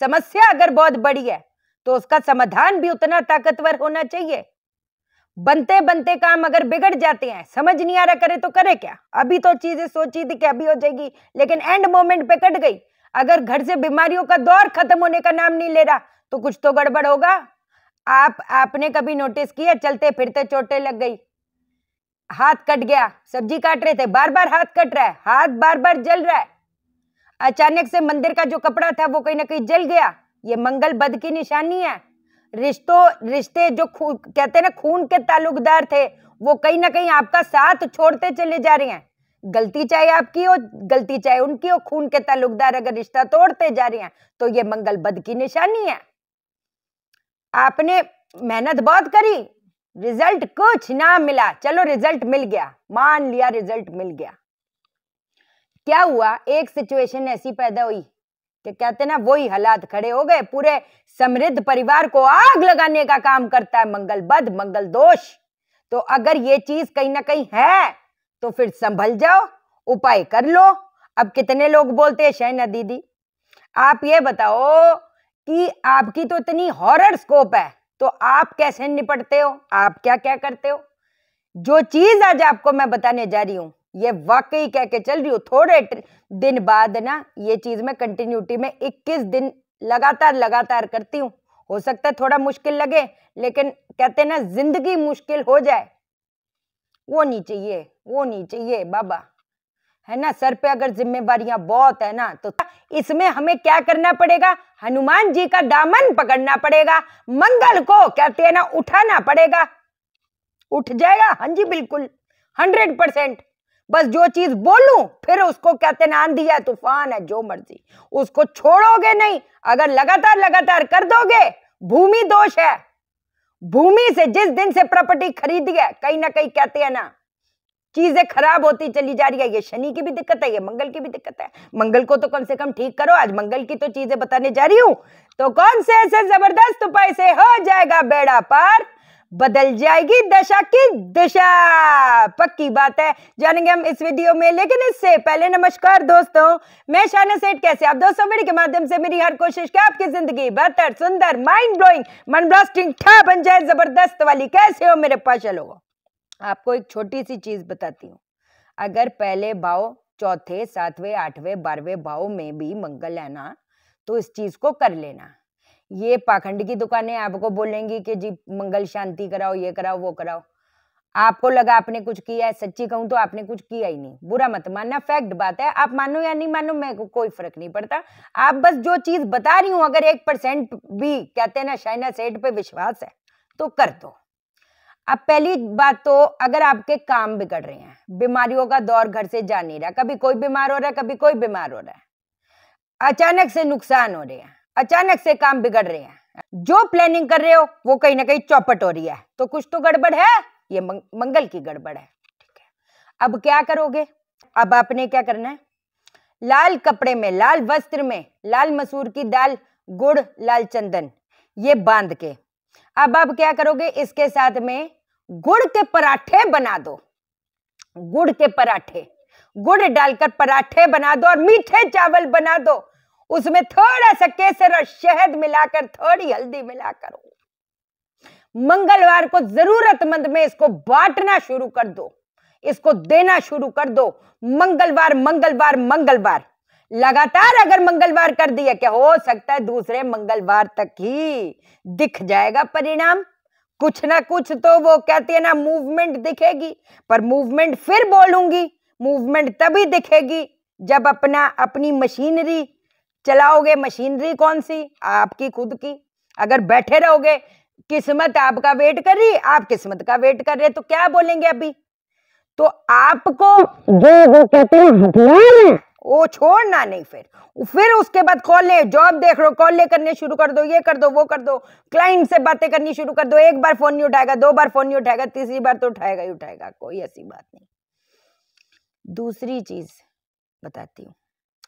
समस्या अगर बहुत बड़ी है तो उसका समाधान भी उतना ताकतवर होना चाहिए बनते बनते काम अगर बिगड़ जाते हैं समझ नहीं आ रहा करे तो करे क्या अभी तो चीजें सोची थी कि अभी हो जाएगी लेकिन एंड मोमेंट पे कट गई अगर घर से बीमारियों का दौर खत्म होने का नाम नहीं ले रहा तो कुछ तो गड़बड़ होगा आप आपने कभी नोटिस किया चलते फिरते चोटें लग गई हाथ कट गया सब्जी काट रहे थे बार बार हाथ कट रहा है हाथ बार बार जल रहा है अचानक से मंदिर का जो कपड़ा था वो कहीं ना कहीं जल गया ये मंगल बद की निशानी है रिश्तों रिश्ते जो कहते हैं ना खून के ताल्लुकदार थे वो कहीं ना कहीं आपका साथ छोड़ते चले जा रहे हैं गलती चाहे आपकी हो गलती चाहे उनकी हो खून के ताल्लुकदार अगर रिश्ता तोड़ते जा रहे हैं तो ये मंगल बद की निशानी है आपने मेहनत बहुत करी रिजल्ट कुछ ना मिला चलो रिजल्ट मिल गया मान लिया रिजल्ट मिल गया क्या हुआ एक सिचुएशन ऐसी पैदा हुई कि कहते ना वही हालात खड़े हो गए पूरे समृद्ध परिवार को आग लगाने का काम करता है मंगल बद मंगल दोष तो अगर ये चीज कहीं ना कहीं है तो फिर संभल जाओ उपाय कर लो अब कितने लोग बोलते हैं शहना दीदी आप ये बताओ कि आपकी तो इतनी हॉरर स्कोप है तो आप कैसे निपटते हो आप क्या क्या करते हो जो चीज आज आपको मैं बताने जा रही हूं ये वाकई कह के चल रही हूँ थोड़े दिन बाद ना ये चीज़ मैं कंटिन्यूटी में 21 दिन लगातार लगातार करती हूँ हो सकता है थोड़ा मुश्किल लगे लेकिन कहते ना जिंदगी मुश्किल हो जाए वो नहीं चाहिए वो नहीं चाहिए बाबा है ना सर पे अगर जिम्मेवारियां बहुत है ना तो इसमें हमें क्या करना पड़ेगा हनुमान जी का दामन पकड़ना पड़ेगा मंगल को कहते हैं ना उठाना पड़ेगा उठ जाएगा हाँ जी बिल्कुल हंड्रेड परसेंट बस जो चीज बोलूं फिर उसको कहते हैं आंधी है तूफान है जो मर्जी उसको छोड़ोगे नहीं अगर लगातार लगातार कर दोगे भूमि दोष है भूमि से जिस दिन से प्रॉपर्टी खरीदी है कहीं ना कहीं कहते हैं ना चीजें खराब होती चली जा रही है ये शनि की भी दिक्कत है ये मंगल की भी दिक्कत है मंगल को तो कम से कम ठीक करो आज मंगल की तो चीजें बताने जा रही हूं तो कौन से ऐसे जबरदस्त उपाय से हो जाएगा बेड़ा पार बदल जाएगी दशा की दिशा पक्की बात है जानेंगे हम इस वीडियो में लेकिन इससे पहले नमस्कार दोस्तों मैं शाना सेठ कैसे आप दोस्तों मेरे के माध्यम से मेरी हर कोशिश की आपकी जिंदगी बेहतर सुंदर माइंड ब्लोइंग मन ब्लास्टिंग ठा बन जाए जबरदस्त वाली कैसे हो मेरे पास लोगों आपको एक छोटी सी चीज बताती हूँ अगर पहले भाव चौथे सातवें आठवें बारहवें भाव में भी मंगल है ना तो इस चीज को कर लेना ये पाखंड की दुकानें आपको बोलेंगी कि जी मंगल शांति कराओ ये कराओ वो कराओ आपको लगा आपने कुछ किया है सच्ची कहूं तो आपने कुछ किया ही नहीं बुरा मत मानना फैक्ट बात है आप मानो या नहीं मानो मैं को कोई फर्क नहीं पड़ता आप बस जो चीज बता रही हूं अगर एक परसेंट भी कहते हैं ना शाइना सेठ पे विश्वास है तो कर दो अब पहली बात तो अगर आपके काम बिगड़ रहे हैं बीमारियों का दौर घर से जा नहीं रहा कभी कोई बीमार हो रहा है कभी कोई बीमार हो रहा है अचानक से नुकसान हो रहे हैं अचानक से काम बिगड़ रहे हैं जो प्लानिंग कर रहे हो वो कहीं ना कहीं चौपट हो रही है तो कुछ तो गड़बड़ है ये मंगल की गड़बड़ है ठीक है अब क्या करोगे अब आपने क्या करना है लाल कपड़े में लाल वस्त्र में लाल मसूर की दाल गुड़ लाल चंदन ये बांध के अब आप क्या करोगे इसके साथ में गुड़ के पराठे बना दो गुड़ के पराठे गुड़ डालकर पराठे बना दो और मीठे चावल बना दो उसमें थोड़ा सा केसर और शहद मिलाकर थोड़ी हल्दी मिलाकर मंगलवार को जरूरतमंद में इसको बांटना शुरू कर दो इसको देना शुरू कर दो मंगलवार मंगलवार मंगलवार लगातार अगर मंगलवार कर दिया क्या हो सकता है दूसरे मंगलवार तक ही दिख जाएगा परिणाम कुछ ना कुछ तो वो कहती है ना मूवमेंट दिखेगी पर मूवमेंट फिर बोलूंगी मूवमेंट तभी दिखेगी जब अपना अपनी मशीनरी चलाओगे मशीनरी कौन सी आपकी खुद की अगर बैठे रहोगे किस्मत आपका वेट कर रही आप किस्मत का वेट कर रहे तो क्या बोलेंगे अभी तो आपको जो वो कहते हैं वो छोड़ना नहीं फिर फिर उसके बाद कॉल ले जॉब देख लो कॉल ले करने शुरू कर दो ये कर दो वो कर दो क्लाइंट से बातें करनी शुरू कर दो एक बार फोन नहीं उठाएगा दो बार फोन नहीं उठाएगा तीसरी बार तो उठाएगा ही उठाएगा कोई ऐसी बात नहीं दूसरी चीज बताती हूँ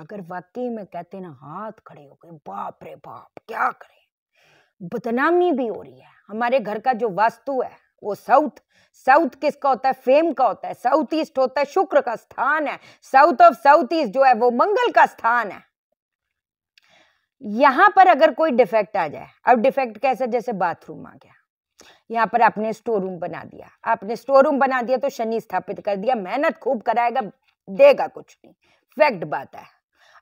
अगर वाकई में कहते ना हाथ खड़े हो गए बाप रे बाप क्या करें बदनामी भी हो रही है हमारे घर का जो वास्तु है वो साउथ साउथ किसका होता है फेम का होता है साउथ ईस्ट होता है शुक्र का स्थान है साउथ ऑफ साउथ ईस्ट जो है वो मंगल का स्थान है यहां पर अगर कोई डिफेक्ट आ जाए अब डिफेक्ट कैसा जैसे बाथरूम आ गया यहाँ पर आपने स्टोर रूम बना दिया आपने स्टोर रूम बना दिया तो शनि स्थापित कर दिया मेहनत खूब कराएगा देगा कुछ नहीं फैक्ट बात है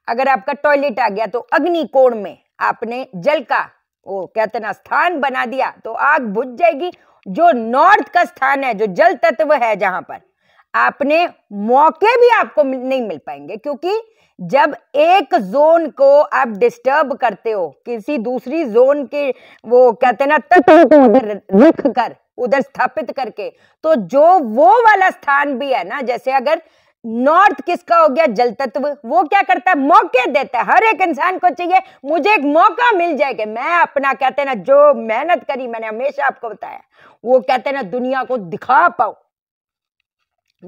अगर आपका टॉयलेट आ गया तो अग्निकोण में आपने जल का वो कहते ना स्थान बना दिया तो आग बुझ जाएगी जो नॉर्थ का स्थान है जो जल तत्व है जहां पर आपने मौके भी आपको नहीं मिल पाएंगे क्योंकि जब एक जोन को आप डिस्टर्ब करते हो किसी दूसरी जोन के वो कहते ना तत्व को उधर रख कर उधर स्थापित करके तो जो वो वाला स्थान भी है ना जैसे अगर नॉर्थ किसका हो गया जल तत्व वो क्या करता है मौके देता है हर एक इंसान को चाहिए मुझे एक मौका मिल जाएगा मैं अपना कहते हैं ना जो मेहनत करी मैंने हमेशा आपको बताया वो कहते हैं ना दुनिया को दिखा पाओ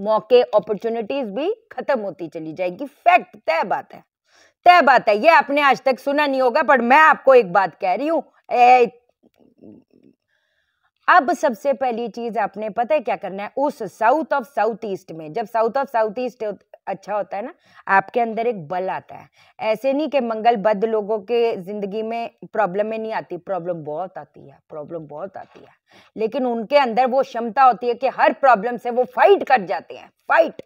मौके अपॉर्चुनिटीज भी खत्म होती चली जाएगी फैक्ट तय बात है तय बात है ये आपने आज तक सुना नहीं होगा पर मैं आपको एक बात कह रही हूं अब सबसे पहली चीज आपने पता है क्या करना है उस साउथ ऑफ साउथ ईस्ट में जब साउथ ऑफ साउथ ईस्ट अच्छा होता है ना आपके अंदर एक बल आता है ऐसे नहीं कि मंगल बद लोगों के जिंदगी में प्रॉब्लम में नहीं आती प्रॉब्लम बहुत आती है प्रॉब्लम बहुत आती है लेकिन उनके अंदर वो क्षमता होती है कि हर प्रॉब्लम से वो फाइट कर जाते हैं फाइट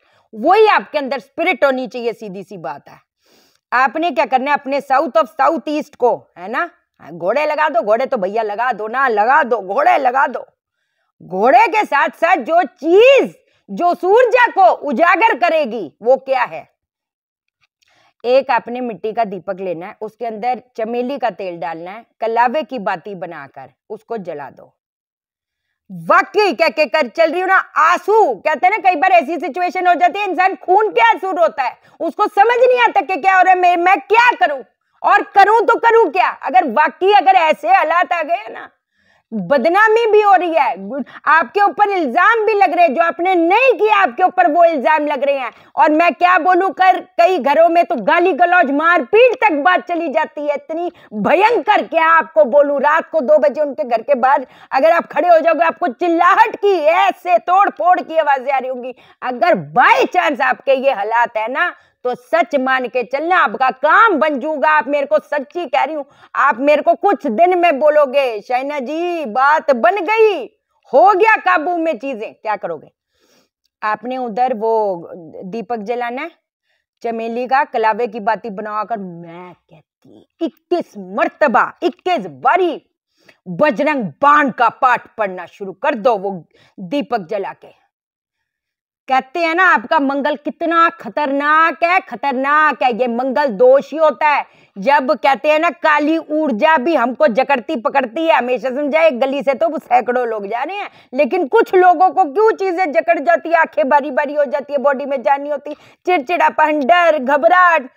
वही आपके अंदर स्पिरिट होनी चाहिए सीधी सी बात है आपने क्या करना है अपने साउथ ऑफ साउथ ईस्ट को है ना हाँ, घोड़े लगा दो घोड़े तो भैया लगा दो ना लगा दो घोड़े लगा दो घोड़े के साथ साथ जो चीज जो सूर्य को उजागर करेगी वो क्या है एक आपने मिट्टी का दीपक लेना है उसके अंदर चमेली का तेल डालना है कलावे की बाती बनाकर उसको जला दो वाकई क्या क्या कर चल रही हूं ना आंसू कहते हैं ना कई बार ऐसी सिचुएशन हो जाती है इंसान खून के आंसू रोता है उसको समझ नहीं आता कि क्या हो रहा है मैं, मैं क्या करूं और करूं तो करूं क्या अगर वाकई अगर ऐसे हालात आ गए ना बदनामी भी हो रही है आपके ऊपर इल्जाम भी लग रहे हैं जो आपने नहीं किया आपके ऊपर वो इल्जाम लग रहे हैं और मैं क्या बोलूं कर कई घरों में तो गाली गलौज मारपीट तक बात चली जाती है इतनी भयंकर क्या आपको बोलूं रात को दो बजे उनके घर के बाहर अगर आप खड़े हो जाओगे आपको चिल्लाहट की ऐसे तोड़ फोड़ की आवाजें आ रही होंगी अगर बाई चांस आपके ये हालात है ना तो सच मान के चलना आपका काम बन जूगा आप मेरे को सच्ची कह रही हूं आप मेरे को कुछ दिन में बोलोगे शाइना जी बात बन गई हो गया काबू में चीजें क्या करोगे आपने उधर वो दीपक जलाना चमेली का कलावे की बाती बनाकर मैं कहती इक्कीस मर्तबा इक्कीस बारी बजरंग बाण का पाठ पढ़ना शुरू कर दो वो दीपक जला के कहते हैं ना आपका मंगल कितना खतरनाक है खतरनाक है ये मंगल दोष ही होता है जब कहते हैं ना काली ऊर्जा भी हमको जकड़ती पकड़ती है हमेशा समझा एक गली से तो सैकड़ों लोग जा रहे हैं लेकिन कुछ लोगों को क्यों चीजें जकड़ जाती है आंखें भारी भारी हो जाती है बॉडी में जानी होती चिड़चिड़ापन डर घबराहट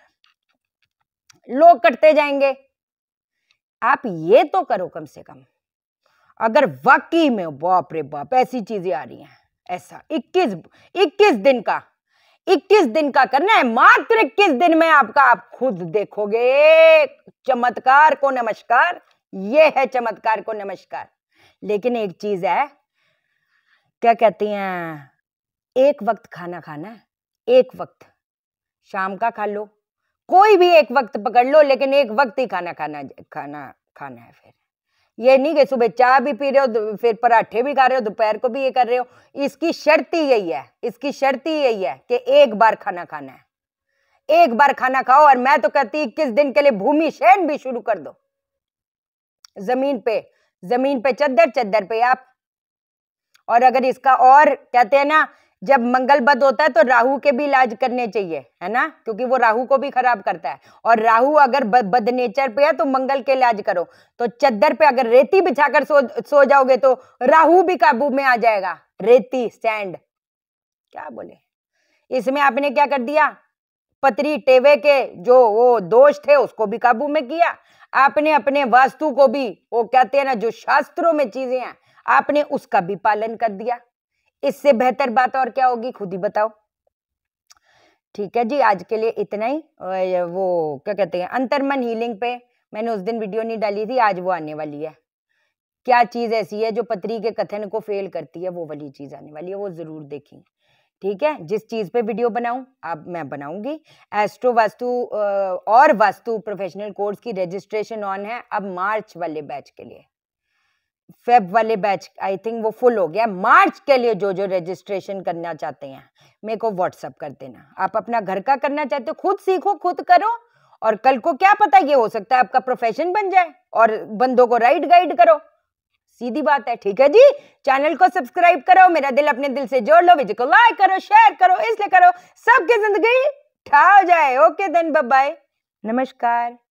लोग कटते जाएंगे आप ये तो करो कम से कम अगर वाकई में बाप रे बाप ऐसी चीजें आ रही हैं ऐसा 21 21 दिन का 21 दिन का करना है मात्र 21 दिन में आपका आप खुद देखोगे चमत्कार को नमस्कार ये है चमत्कार को नमस्कार लेकिन एक चीज है क्या कहती हैं एक वक्त खाना खाना है एक वक्त शाम का खा लो कोई भी एक वक्त पकड़ लो लेकिन एक वक्त ही खाना खाना खाना खाना है फिर ये नहीं कि सुबह चाय भी पी रहे हो फिर पराठे भी खा रहे हो दोपहर को भी ये कर रहे हो इसकी शर्त ही यही है इसकी शर्त ही यही है कि एक बार खाना खाना है एक बार खाना खाओ और मैं तो कहती इक्कीस दिन के लिए भूमि शयन भी शुरू कर दो जमीन पे जमीन पे चद्दर चद्दर पे आप और अगर इसका और कहते हैं ना जब मंगल बद होता है तो राहु के भी इलाज करने चाहिए है ना क्योंकि वो राहु को भी खराब करता है और राहु अगर बद नेचर पे है तो मंगल के इलाज करो तो चद्दर पे अगर रेती बिछाकर सो सो जाओगे तो राहु भी काबू में आ जाएगा रेती सैंड क्या बोले इसमें आपने क्या कर दिया पत्री टेवे के जो वो दोष थे उसको भी काबू में किया आपने अपने वास्तु को भी वो कहते हैं ना जो शास्त्रों में चीजें हैं आपने उसका भी पालन कर दिया इससे बेहतर बात और क्या होगी खुद ही बताओ ठीक है जी आज के लिए इतना ही वो क्या कहते हैं अंतर्मन हीलिंग पे मैंने उस दिन वीडियो नहीं डाली थी आज वो आने वाली है क्या चीज़ ऐसी है जो पत्री के कथन को फेल करती है वो वाली चीज़ आने वाली है वो ज़रूर देखेंगे ठीक है जिस चीज़ पे वीडियो बनाऊं आप मैं बनाऊंगी एस्ट्रो वास्तु और वास्तु प्रोफेशनल कोर्स की रजिस्ट्रेशन ऑन है अब मार्च वाले बैच के लिए फेब वाले बैच आई थिंक वो फुल हो गया मार्च के लिए जो जो रजिस्ट्रेशन करना चाहते हैं मेरे को व्हाट्सअप कर देना आप अपना घर का करना चाहते हो खुद सीखो खुद करो और कल को क्या पता ये हो सकता है आपका प्रोफेशन बन जाए और बंदों को राइट गाइड करो सीधी बात है ठीक है जी चैनल को सब्सक्राइब करो मेरा दिल अपने दिल से जोड़ लो वीडियो को लाइक करो शेयर करो इसलिए करो सबकी जिंदगी ठा जाए ओके देन बाय नमस्कार